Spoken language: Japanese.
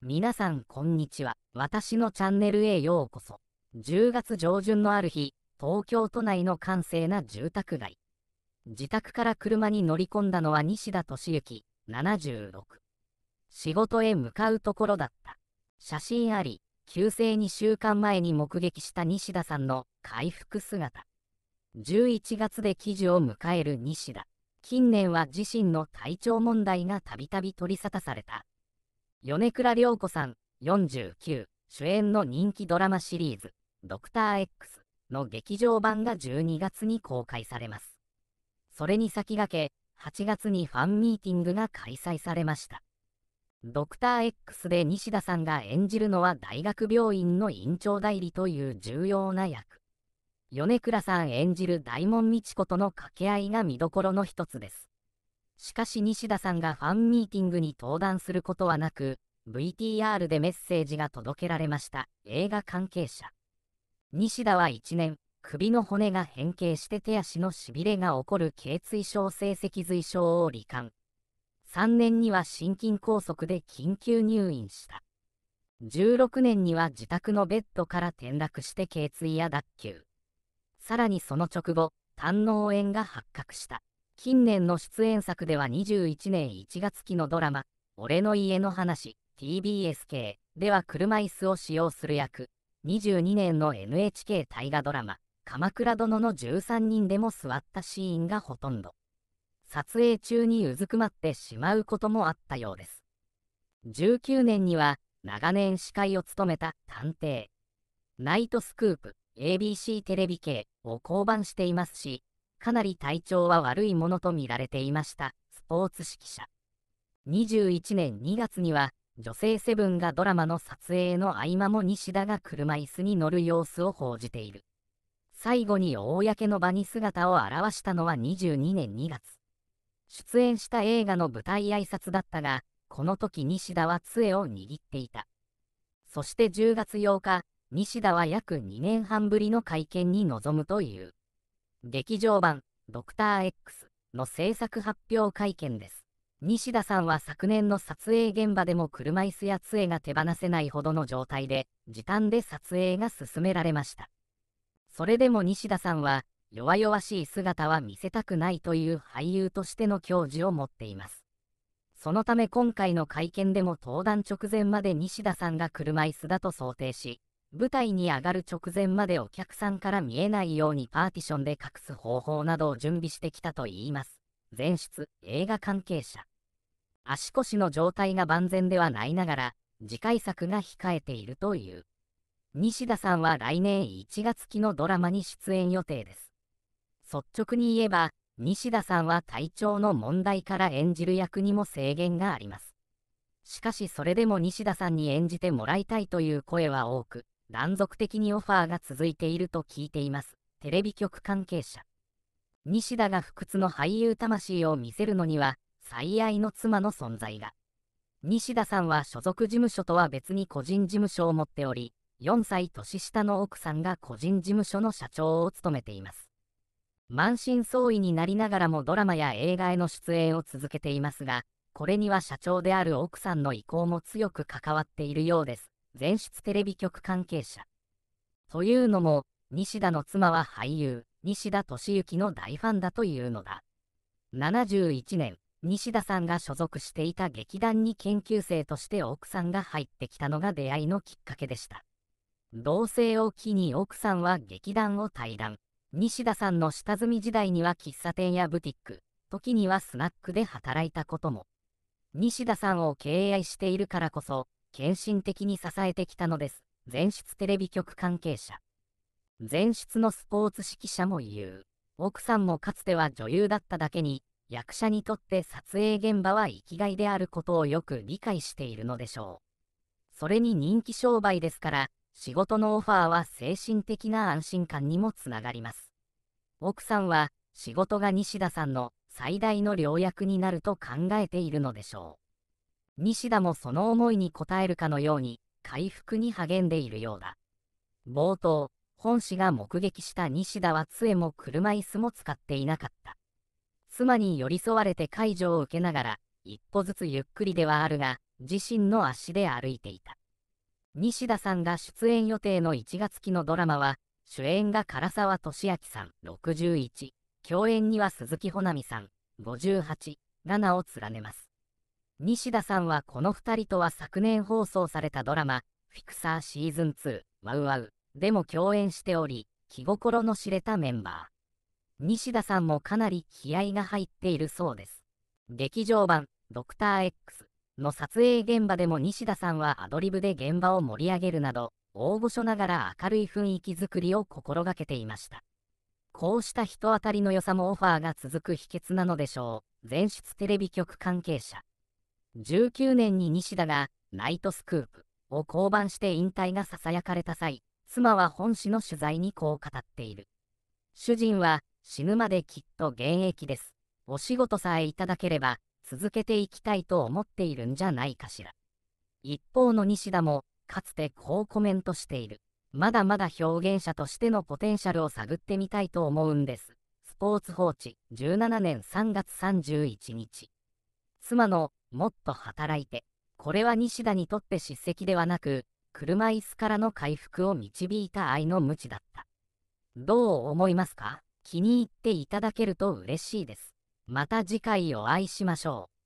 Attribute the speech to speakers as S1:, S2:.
S1: 皆さんこんにちは。私のチャンネルへようこそ。10月上旬のある日、東京都内の閑静な住宅街。自宅から車に乗り込んだのは西田敏行、76。仕事へ向かうところだった。写真あり、急性2週間前に目撃した西田さんの回復姿。11月で記事を迎える西田。近年は自身の体調問題がたびたび取り沙汰された。米倉涼子さん、49、主演の人気ドラマシリーズ、ドクター X の劇場版が12月に公開されます。それに先駆け、8月にファンミーティングが開催されました。ドクター X で西田さんが演じるのは大学病院の院長代理という重要な役。米倉さん演じる大門美智子との掛け合いが見どころの一つです。しかし西田さんがファンミーティングに登壇することはなく、VTR でメッセージが届けられました。映画関係者。西田は1年、首の骨が変形して手足のしびれが起こる頚椎症性脊髄症を罹患。3年には心筋梗塞で緊急入院した。16年には自宅のベッドから転落して頚椎や脱臼。さらにその直後、胆嚢炎が発覚した。近年の出演作では21年1月期のドラマ「俺の家の話 TBS 系」では車椅子を使用する役22年の NHK 大河ドラマ「鎌倉殿の13人」でも座ったシーンがほとんど撮影中にうずくまってしまうこともあったようです19年には長年司会を務めた探偵ナイトスクープ ABC テレビ系を降板していますしかなり体調は悪いものとみられていました。スポーツ指揮者。21年2月には、女性セブンがドラマの撮影の合間も西田が車椅子に乗る様子を報じている。最後に公の場に姿を現したのは22年2月。出演した映画の舞台挨拶だったが、この時西田は杖を握っていた。そして10月8日、西田は約2年半ぶりの会見に臨むという。劇場版ドクター X の制作発表会見です。西田さんは昨年の撮影現場でも車椅子や杖が手放せないほどの状態で、時短で撮影が進められました。それでも西田さんは、弱々しい姿は見せたくないという俳優としての矜持を持っています。そのため今回の会見でも登壇直前まで西田さんが車椅子だと想定し、舞台に上がる直前までお客さんから見えないようにパーティションで隠す方法などを準備してきたといいます。前出映画関係者足腰の状態が万全ではないながら次回作が控えているという西田さんは来年1月期のドラマに出演予定です率直に言えば西田さんは体調の問題から演じる役にも制限がありますしかしそれでも西田さんに演じてもらいたいという声は多く断続的にオファーが続いていると聞いています。テレビ局関係者。西田が不屈の俳優魂を見せるのには、最愛の妻の存在が。西田さんは所属事務所とは別に個人事務所を持っており、4歳年下の奥さんが個人事務所の社長を務めています。満身創痍になりながらもドラマや映画への出演を続けていますが、これには社長である奥さんの意向も強く関わっているようです。全出テレビ局関係者。というのも、西田の妻は俳優、西田敏行の大ファンだというのだ。71年、西田さんが所属していた劇団に研究生として奥さんが入ってきたのが出会いのきっかけでした。同棲を機に奥さんは劇団を退団。西田さんの下積み時代には喫茶店やブティック、時にはスナックで働いたことも。西田さんを敬愛しているからこそ、献身的に支えてきたのです。全室テレビ局関係者。全室のスポーツ指揮者も言う。奥さんもかつては女優だっただけに、役者にとって撮影現場は生きがいであることをよく理解しているのでしょう。それに人気商売ですから、仕事のオファーは精神的な安心感にもつながります。奥さんは、仕事が西田さんの最大の良薬になると考えているのでしょう。西田もその思いに応えるかのように回復に励んでいるようだ。冒頭、本氏が目撃した西田は杖も車椅子も使っていなかった。妻に寄り添われて介助を受けながら、一歩ずつゆっくりではあるが、自身の足で歩いていた。西田さんが出演予定の1月期のドラマは、主演が唐沢俊明さん61、共演には鈴木保奈美さん58、7を連ねます。西田さんはこの2人とは昨年放送されたドラマ「フィクサーシーズン2ワウワウ」でも共演しており気心の知れたメンバー西田さんもかなり気合が入っているそうです劇場版「ドクター x の撮影現場でも西田さんはアドリブで現場を盛り上げるなど大御所ながら明るい雰囲気づくりを心がけていましたこうした人当たりの良さもオファーが続く秘訣なのでしょう全出テレビ局関係者19年に西田がナイトスクープを降板して引退がささやかれた際、妻は本誌の取材にこう語っている。主人は死ぬまできっと現役です。お仕事さえいただければ続けていきたいと思っているんじゃないかしら。一方の西田もかつてこうコメントしている。まだまだ表現者としてのポテンシャルを探ってみたいと思うんです。スポーツ報知17年3月31日。妻のもっと働いて、これは西田にとって叱責ではなく、車椅子からの回復を導いた愛の無知だった。どう思いますか気に入っていただけると嬉しいです。また次回お会いしましょう。